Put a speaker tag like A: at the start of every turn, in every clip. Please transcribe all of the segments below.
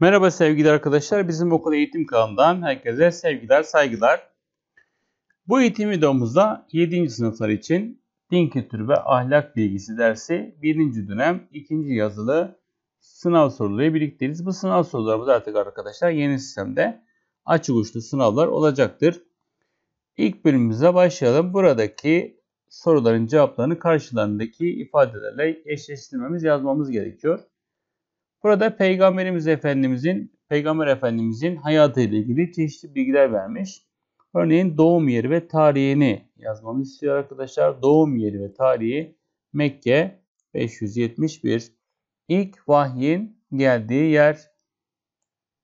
A: Merhaba sevgili arkadaşlar. Bizim okul eğitim kanalından herkese sevgiler, saygılar. Bu eğitim videomuzda 7. sınıflar için din kültürü ve ahlak bilgisi dersi 1. dönem 2. yazılı sınav soruları birlikteyiz. Bu sınav sorularımız artık arkadaşlar yeni sistemde açık uçlu sınavlar olacaktır. İlk bölümümüze başlayalım. Buradaki soruların cevaplarını karşılarındaki ifadelerle eşleştirmemiz, yazmamız gerekiyor. Burada Peygamberimiz Efendimizin Peygamber Efendimizin hayatıyla ilgili çeşitli bilgiler vermiş. Örneğin doğum yeri ve tarihini yazmamız istiyor arkadaşlar. Doğum yeri ve tarihi Mekke 571. İlk vahyin geldiği yer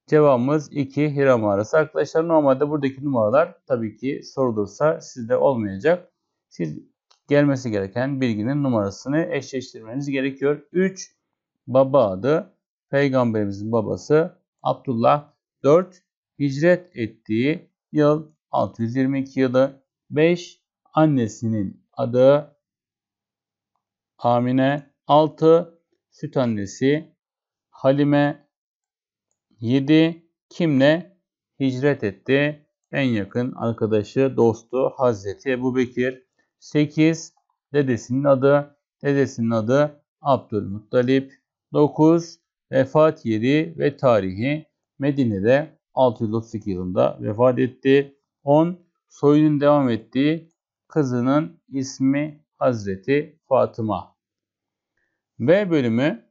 A: cevabımız 2 Hira mağarası. Arkadaşlar normalde buradaki numaralar tabii ki sorulursa sizde olmayacak. Siz gelmesi gereken bilginin numarasını eşleştirmeniz gerekiyor. 3 baba adı peygamberimizin babası Abdullah 4 hicret ettiği yıl 622 yılı 5 annesinin adı Amine 6 süt annesi Halime 7 kimle hicret etti? En yakın arkadaşı, dostu Hazreti Ebubekir. 8 dedesinin adı, dedesinin adı Abdülmuttalip. 9 vefat yeri ve tarihi Medine'de 632 yılında vefat etti. 10. Soyunun devam ettiği kızının ismi Hazreti Fatıma. B bölümü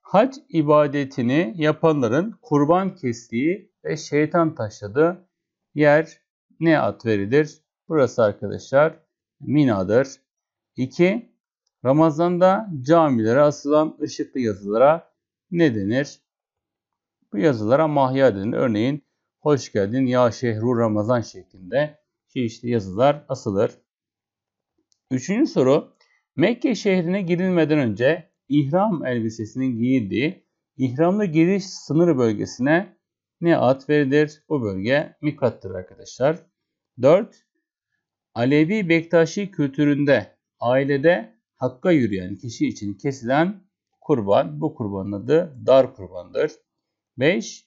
A: hac ibadetini yapanların kurban kestiği ve şeytan taşladığı yer ne ad verilir? Burası arkadaşlar Mina'dır. 2. Ramazan'da camilere asılan ışıklı yazılara ne denir? Bu yazılara mahya denir. Örneğin hoş geldin ya şehru Ramazan şeklinde çeşitli yazılar asılır. Üçüncü soru. Mekke şehrine girilmeden önce ihram elbisesinin giyildiği ihramlı giriş sınır bölgesine ne ad verilir? Bu bölge mikattır arkadaşlar. 4. Alevi Bektaşi kültüründe ailede hakka yürüyen kişi için kesilen kurban. Bu kurbanın adı dar kurbandır. 5.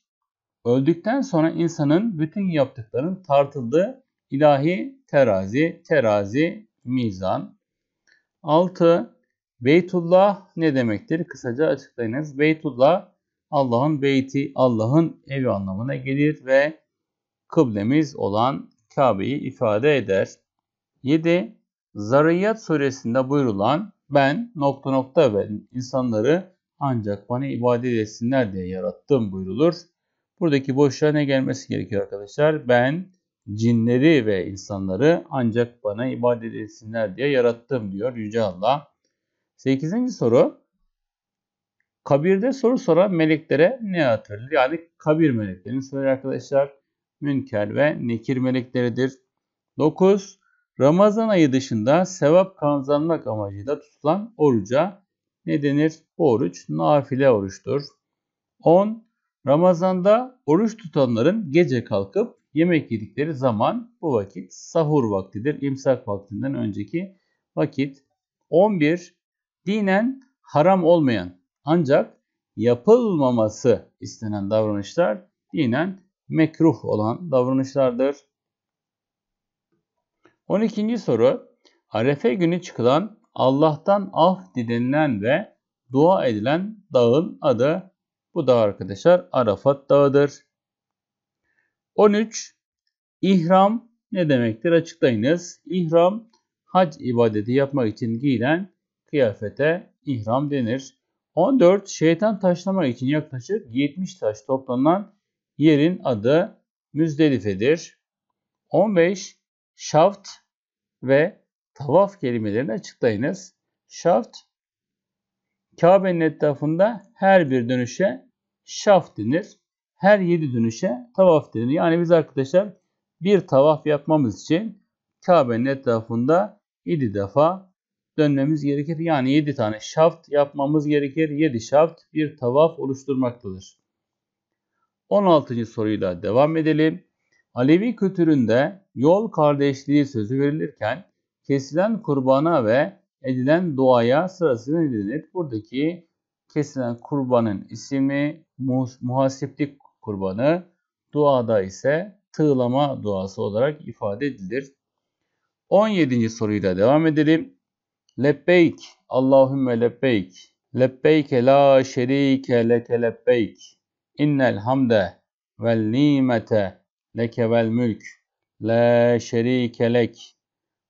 A: Öldükten sonra insanın bütün yaptıklarının tartıldığı ilahi terazi, terazi, mizan. 6. Beytullah ne demektir? Kısaca açıklayınız. Beytullah Allah'ın beyti, Allah'ın evi anlamına gelir ve kıblemiz olan Kabe'yi ifade eder. 7. Zariyat suresinde buyurulan ben nokta nokta ve insanları ancak bana ibadet etsinler diye yarattım buyrulur. Buradaki boşluğa ne gelmesi gerekiyor arkadaşlar? Ben cinleri ve insanları ancak bana ibadet etsinler diye yarattım diyor Yüce Allah. 8. soru. Kabirde soru soran meleklere ne hatırlıyor? Yani kabir meleklerini soruyor arkadaşlar. Münker ve nekir melekleridir. 9. Ramazan ayı dışında sevap kazanmak amacıyla tutulan oruca ne denir? Bu oruç nafile oruçtur. 10. Ramazanda oruç tutanların gece kalkıp yemek yedikleri zaman bu vakit sahur vaktidir. İmsak vaktinden önceki vakit. 11. Dinen haram olmayan ancak yapılmaması istenen davranışlar dinen mekruh olan davranışlardır. 12. soru. Arefe günü çıkılan Allah'tan af dilenilen ve dua edilen dağın adı bu dağ arkadaşlar Arafat Dağı'dır. 13. İhram ne demektir? Açıklayınız. İhram hac ibadeti yapmak için giyilen kıyafete ihram denir. 14. Şeytan taşlamak için yaklaşık 70 taş toplanan yerin adı Müzdelife'dir. 15 şaft ve tavaf kelimelerini açıklayınız. Şaft, Kabe'nin etrafında her bir dönüşe şaft denir. Her yedi dönüşe tavaf denir. Yani biz arkadaşlar bir tavaf yapmamız için Kabe'nin etrafında yedi defa dönmemiz gerekir. Yani yedi tane şaft yapmamız gerekir. Yedi şaft bir tavaf oluşturmaktadır. 16. soruyla devam edelim. Alevi kültüründe yol kardeşliği sözü verilirken kesilen kurbana ve edilen duaya sırasıyla edilir. Buradaki kesilen kurbanın ismi muhasiplik kurbanı, duada ise tığlama duası olarak ifade edilir. 17. soruyla devam edelim. Lebbeyk, Allahümme lebbeyk, lebbeyke la şerike leke lebbeyk, innel hamde vel nimete leke vel mülk, le şerike lek.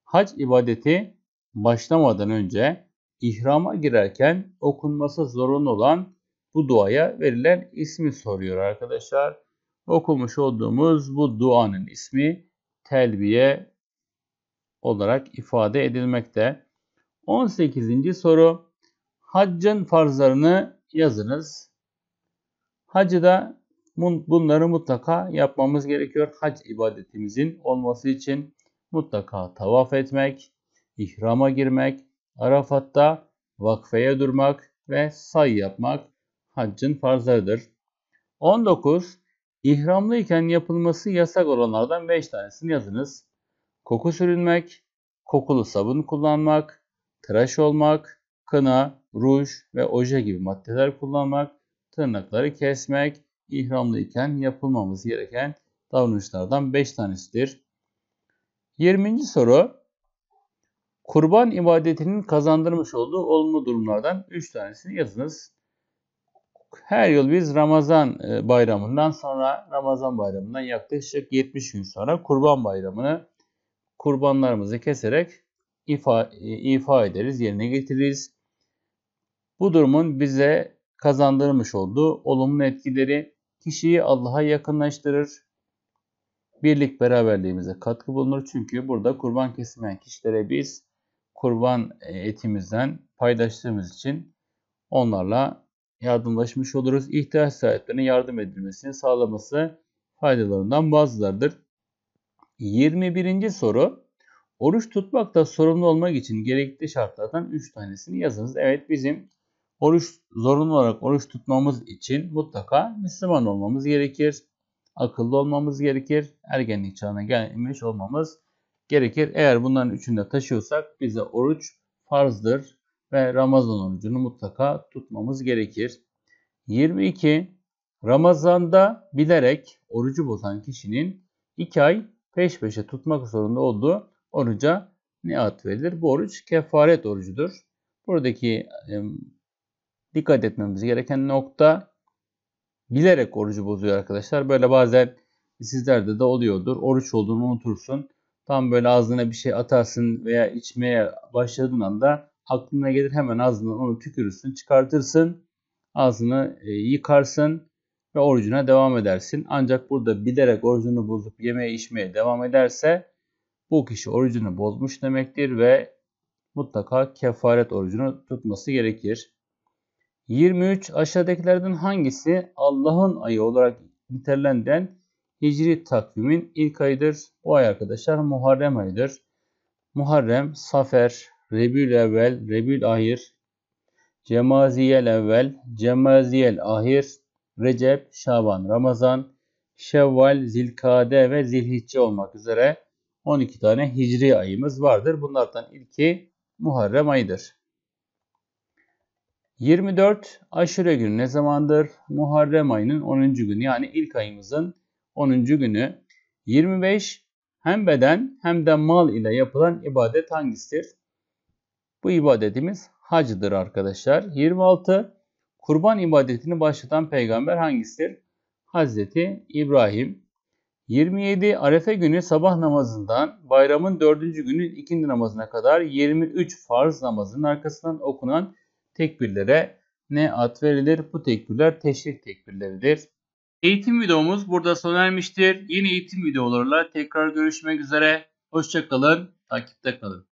A: Hac ibadeti başlamadan önce ihrama girerken okunması zorunlu olan bu duaya verilen ismi soruyor arkadaşlar. Okumuş olduğumuz bu duanın ismi telbiye olarak ifade edilmekte. 18. soru. Haccın farzlarını yazınız. Hacı da Bunları mutlaka yapmamız gerekiyor. Hac ibadetimizin olması için mutlaka tavaf etmek, ihrama girmek, Arafat'ta vakfeye durmak ve say yapmak haccın farzlarıdır. 19. İhramlıyken yapılması yasak olanlardan 5 tanesini yazınız. Koku sürünmek, kokulu sabun kullanmak, tıraş olmak, kına, ruj ve oje gibi maddeler kullanmak, tırnakları kesmek, ihramlıyken yapılmamız gereken davranışlardan 5 tanesidir. 20. soru Kurban ibadetinin kazandırmış olduğu olumlu durumlardan 3 tanesini yazınız. Her yıl biz Ramazan e, bayramından sonra Ramazan bayramından yaklaşık 70 gün sonra Kurban bayramını kurbanlarımızı keserek ifa, e, ifa ederiz, yerine getiririz. Bu durumun bize kazandırmış olduğu olumlu etkileri kişiyi Allah'a yakınlaştırır. Birlik beraberliğimize katkı bulunur. Çünkü burada kurban kesmeyen kişilere biz kurban e, etimizden paylaştığımız için onlarla yardımlaşmış oluruz. İhtiyaç sahiplerine yardım edilmesini sağlaması faydalarından bazılarıdır. 21. soru. Oruç tutmakta sorumlu olmak için gerekli şartlardan 3 tanesini yazınız. Evet bizim Oruç zorunlu olarak oruç tutmamız için mutlaka Müslüman olmamız gerekir. Akıllı olmamız gerekir. Ergenlik çağına gelmiş olmamız gerekir. Eğer bunların üçünde taşıyorsak bize oruç farzdır ve Ramazan orucunu mutlaka tutmamız gerekir. 22. Ramazanda bilerek orucu bozan kişinin 2 ay peş peşe tutmak zorunda olduğu oruca ne ad verilir? Bu oruç kefaret orucudur. Buradaki dikkat etmemiz gereken nokta bilerek orucu bozuyor arkadaşlar. Böyle bazen sizlerde de oluyordur. Oruç olduğunu unutursun. Tam böyle ağzına bir şey atarsın veya içmeye başladığın anda aklına gelir hemen ağzından onu tükürürsün, çıkartırsın. Ağzını e, yıkarsın ve orucuna devam edersin. Ancak burada bilerek orucunu bozup yemeye içmeye devam ederse bu kişi orucunu bozmuş demektir ve mutlaka kefaret orucunu tutması gerekir. 23 aşağıdakilerden hangisi Allah'ın ayı olarak nitelendirilen Hicri takvimin ilk ayıdır? Bu ay arkadaşlar Muharrem ayıdır. Muharrem, Safer, Rebül Evvel, Rebül Ahir, Cemaziyel Evvel, Cemaziyel Ahir, Recep, Şaban, Ramazan, Şevval, Zilkade ve Zilhicce olmak üzere 12 tane hicri ayımız vardır. Bunlardan ilki Muharrem ayıdır. 24 aşure günü ne zamandır? Muharrem ayının 10. günü yani ilk ayımızın 10. günü. 25 hem beden hem de mal ile yapılan ibadet hangisidir? Bu ibadetimiz hacdır arkadaşlar. 26 kurban ibadetini başlatan peygamber hangisidir? Hazreti İbrahim. 27 Arefe günü sabah namazından bayramın 4. günün ikindi namazına kadar 23 farz namazının arkasından okunan tekbirlere ne ad verilir? Bu tekbirler teşrik tekbirleridir. Eğitim videomuz burada sona ermiştir. Yeni eğitim videolarla tekrar görüşmek üzere. Hoşçakalın, takipte kalın.